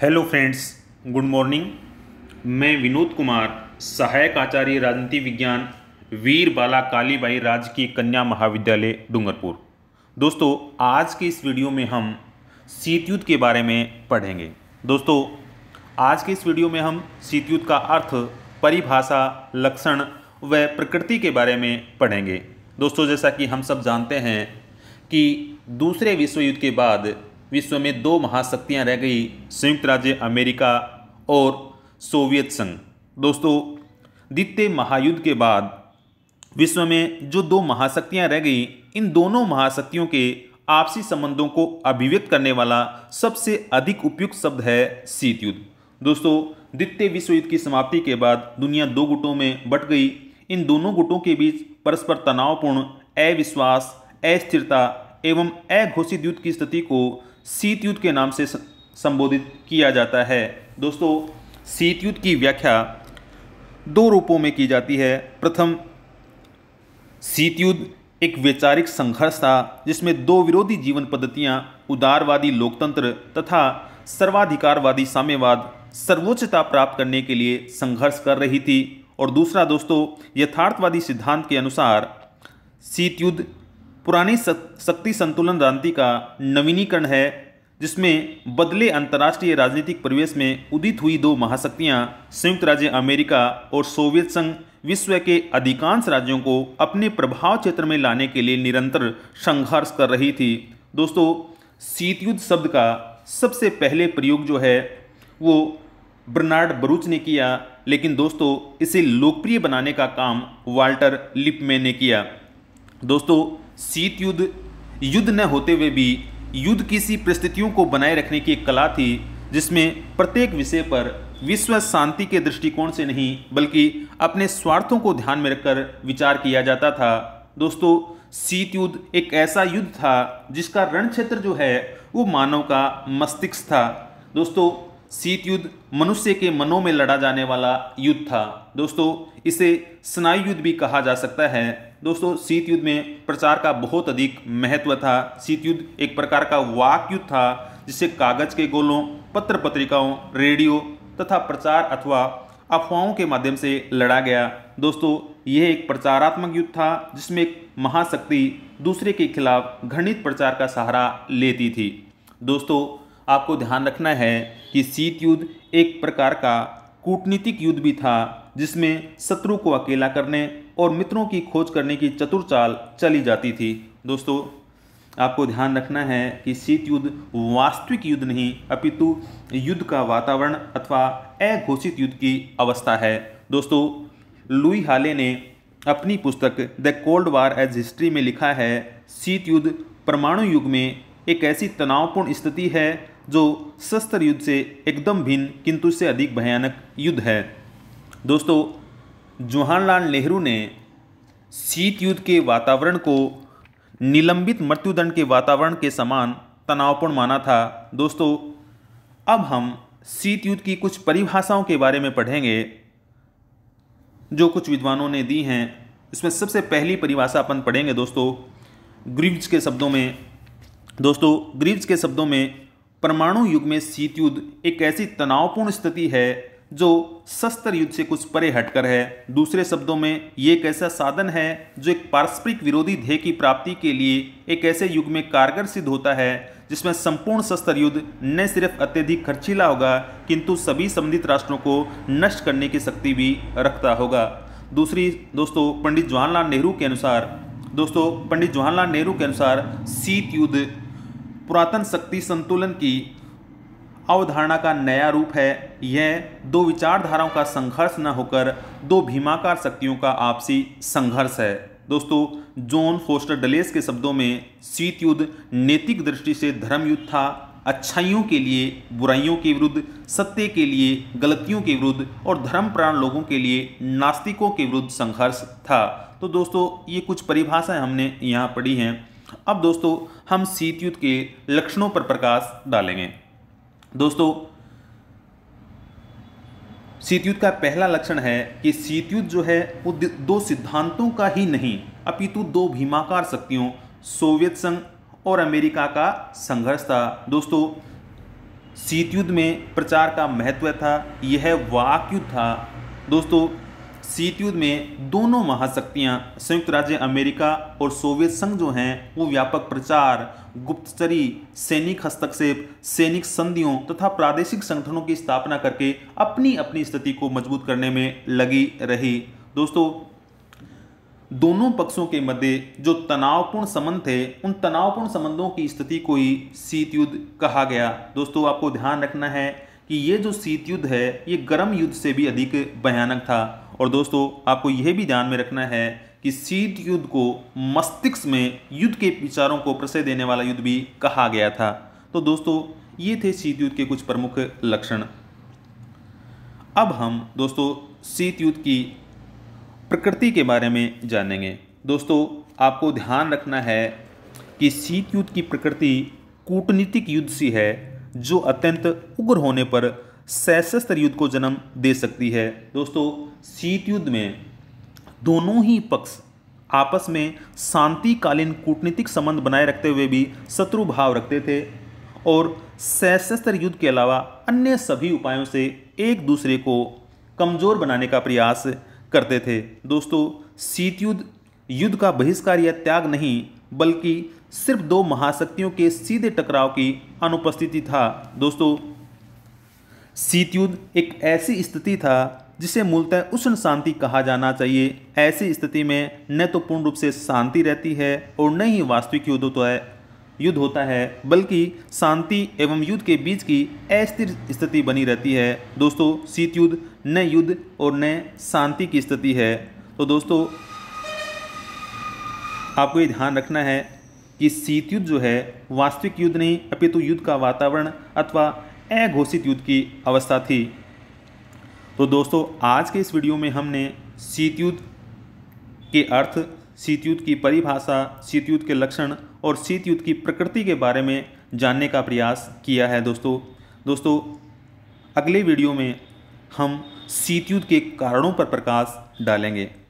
hello friends good morning मैं विनोद कुमार सहायक आचार्य राजनीति विज्ञान वीर बाला कालीबाई राजकीय कन्या महाविद्यालय डूंगरपुर दोस्तों आज के इस वीडियो में हम शीतयुद्ध के बारे में पढ़ेंगे दोस्तों आज के इस वीडियो में हम शीतयुद्ध का अर्थ परिभाषा लक्षण व प्रकृति के बारे में पढ़ेंगे दोस्तों जैसा कि हम सब जानते हैं कि दूसरे विश्व युद्ध के बाद विश्व में दो महाशक्तियां रह गई संयुक्त राज्य अमेरिका और सोवियत संघ दोस्तों द्वितीय महायुद्ध के बाद विश्व में जो दो महाशक्तियां रह गई इन दोनों महाशक्तियों के आपसी संबंधों को अभिव्यक्त करने वाला सबसे अधिक उपयुक्त शब्द है शीत युद्ध दोस्तों द्वितीय विश्व युद्ध की समाप्ति के बाद दुनिया दो गुटों में बट गई इन दोनों गुटों के बीच परस्पर तनावपूर्ण अविश्वास अस्थिरता एवं अघोषित युद्ध की स्थिति को शीत युद्ध के नाम से संबोधित किया जाता है दोस्तों शीत युद्ध की व्याख्या दो रूपों में की जाती है प्रथम शीत युद्ध एक वैचारिक संघर्ष था जिसमें दो विरोधी जीवन पद्धतियां उदारवादी लोकतंत्र तथा सर्वाधिकारवादी साम्यवाद सर्वोच्चता प्राप्त करने के लिए संघर्ष कर रही थी और दूसरा दोस्तों यथार्थवादी सिद्धांत के अनुसार शीत युद्ध पुरानी शक्ति संतुलन रणनीति का नवीनीकरण है जिसमें बदले अंतर्राष्ट्रीय राजनीतिक परिवेश में उदित हुई दो महाशक्तियां संयुक्त राज्य अमेरिका और सोवियत संघ विश्व के अधिकांश राज्यों को अपने प्रभाव क्षेत्र में लाने के लिए निरंतर संघर्ष कर रही थी दोस्तों शीतयुद्ध शब्द का सबसे पहले प्रयोग जो है वो बर्नार्ड बरूच ने किया लेकिन दोस्तों इसे लोकप्रिय बनाने का काम वाल्टर लिपमे ने किया दोस्तों शीत युद्ध युद्ध न होते हुए भी युद्ध किसी परिस्थितियों को बनाए रखने की एक कला थी जिसमें प्रत्येक विषय पर विश्व शांति के दृष्टिकोण से नहीं बल्कि अपने स्वार्थों को ध्यान में रखकर विचार किया जाता था दोस्तों शीत युद्ध एक ऐसा युद्ध था जिसका रण क्षेत्र जो है वो मानव का मस्तिष्क था दोस्तों शीत युद्ध मनुष्य के मनों में लड़ा जाने वाला युद्ध था दोस्तों इसे स्नायु युद्ध भी कहा जा सकता है दोस्तों शीत युद्ध में प्रचार का बहुत अधिक महत्व था शीत युद्ध एक प्रकार का वाक युद्ध था जिसे कागज के गोलों पत्र पत्रिकाओं रेडियो तथा प्रचार अथवा अफवाहों के माध्यम से लड़ा गया दोस्तों यह एक प्रचारात्मक युद्ध था जिसमें एक महाशक्ति दूसरे के खिलाफ घृणित प्रचार का सहारा लेती थी दोस्तों आपको ध्यान रखना है कि शीत युद्ध एक प्रकार का कूटनीतिक युद्ध भी था जिसमें शत्रु को अकेला करने और मित्रों की खोज करने की चतुर चाल चली जाती थी दोस्तों आपको ध्यान रखना है कि शीत युद्ध वास्तविक युद्ध नहीं अपितु युद्ध का वातावरण अथवा अघोषित युद्ध की अवस्था है दोस्तों लुई हाले ने अपनी पुस्तक the Cold War as history में लिखा है शीत युद्ध परमाणु युग में एक ऐसी तनावपूर्ण स्थिति है जो शस्त्र युद्ध से एकदम भिन्न किंतु इससे अधिक भयानक युद्ध है दोस्तों जवाहरलाल नेहरू ने शीत युद्ध के वातावरण को निलंबित मृत्युदंड के वातावरण के समान तनावपूर्ण माना था दोस्तों अब हम शीत युद्ध की कुछ परिभाषाओं के बारे में पढ़ेंगे जो कुछ विद्वानों ने दी हैं इसमें सबसे पहली परिभाषा अपन पढ़ेंगे दोस्तों ग्रीव्स के शब्दों में दोस्तों ग्रीव्स के शब्दों में परमाणु युग में शीत युद्ध एक ऐसी तनावपूर्ण स्थिति है जो शस्त्र युद्ध से कुछ परे हटकर है दूसरे शब्दों में ये एक ऐसा साधन है जो एक पारस्परिक विरोधी ध्येय की प्राप्ति के लिए एक ऐसे युग में कारगर सिद्ध होता है जिसमें संपूर्ण शस्त्र युद्ध न सिर्फ अत्यधिक खर्चीला होगा किंतु सभी संबंधित राष्ट्रों को नष्ट करने की शक्ति भी रखता होगा दूसरी दोस्तों पंडित जवाहरलाल नेहरू के अनुसार दोस्तों पंडित जवाहरलाल नेहरू के अनुसार शीत युद्ध पुरातन शक्ति संतुलन की अवधारणा का नया रूप है यह दो विचारधाराओं का संघर्ष न होकर दो भीमाकार शक्तियों का आपसी संघर्ष है दोस्तों जॉन फोस्टर डलेस के शब्दों में शीत युद्ध नैतिक दृष्टि से धर्म युद्ध था अच्छाइयों के लिए बुराइयों के विरुद्ध सत्य के लिए गलतियों के विरुद्ध और धर्मप्राण लोगों के लिए नास्तिकों के विरुद्ध संघर्ष था तो दोस्तों ये कुछ परिभाषाएं हमने यहाँ पढ़ी हैं अब दोस्तों हम शीतयुद्ध के लक्षणों पर प्रकाश डालेंगे दोस्तों शीतयुद्ध का पहला लक्षण है कि शीतयुद्ध जो है वो दो सिद्धांतों का ही नहीं अपितु दो भीमाकार शक्तियों सोवियत संघ और अमेरिका का संघर्ष था दोस्तों शीतयुद्ध में प्रचार का महत्व था यह वाकयुद्ध था दोस्तों शीत युद्ध में दोनों महाशक्तियां संयुक्त राज्य अमेरिका और सोवियत संघ जो हैं वो व्यापक प्रचार गुप्तचरी सैनिक हस्तक्षेप सैनिक संधियों तथा प्रादेशिक संगठनों की स्थापना करके अपनी अपनी स्थिति को मजबूत करने में लगी रही दोस्तों दोनों पक्षों के मध्य जो तनावपूर्ण संबंध थे उन तनावपूर्ण संबंधों की स्थिति को ही शीत युद्ध कहा गया दोस्तों आपको ध्यान रखना है कि ये जो शीत युद्ध है ये गर्म युद्ध से भी अधिक भयानक था और दोस्तों आपको यह भी ध्यान में रखना है कि शीत युद्ध को मस्तिष्क में युद्ध के विचारों को प्रसय देने वाला युद्ध भी कहा गया था तो दोस्तों ये थे शीत युद्ध के कुछ प्रमुख लक्षण अब हम दोस्तों शीत युद्ध की प्रकृति के बारे में जानेंगे दोस्तों आपको ध्यान रखना है कि शीत युद्ध की प्रकृति कूटनीतिक युद्ध सी है जो अत्यंत उग्र होने पर सशस्त्र युद्ध को जन्म दे सकती है दोस्तों शीत युद्ध में दोनों ही पक्ष आपस में शांतिकालीन कूटनीतिक संबंध बनाए रखते हुए भी शत्रु भाव रखते थे और सशस्त्र युद्ध के अलावा अन्य सभी उपायों से एक दूसरे को कमज़ोर बनाने का प्रयास करते थे दोस्तों शीत युद्ध युद्ध का बहिष्कार या त्याग नहीं बल्कि सिर्फ दो महाशक्तियों के सीधे टकराव की अनुपस्थिति था दोस्तों शीतयुद्ध एक ऐसी स्थिति था जिसे मूलतः उष्ण शांति कहा जाना चाहिए ऐसी स्थिति में न तो पूर्ण रूप से शांति रहती है और न ही वास्तविक युद्ध होता है युद्ध होता है बल्कि शांति एवं युद्ध के बीच की अस्थिर स्थिति बनी रहती है दोस्तों शीत युद्ध न युद्ध और न शांति की स्थिति है तो दोस्तों आपको ये ध्यान रखना है कि शीत युद्ध जो है वास्तविक युद्ध नहीं अपितु तो युद्ध का वातावरण अथवा अघोषित युद्ध की अवस्था थी तो दोस्तों आज के इस वीडियो में हमने शीत युद्ध के अर्थ शीत युद्ध की परिभाषा शीत युद्ध के लक्षण और शीत युद्ध की प्रकृति के बारे में जानने का प्रयास किया है दोस्तों दोस्तों अगले वीडियो में हम शीत युद्ध के कारणों पर प्रकाश डालेंगे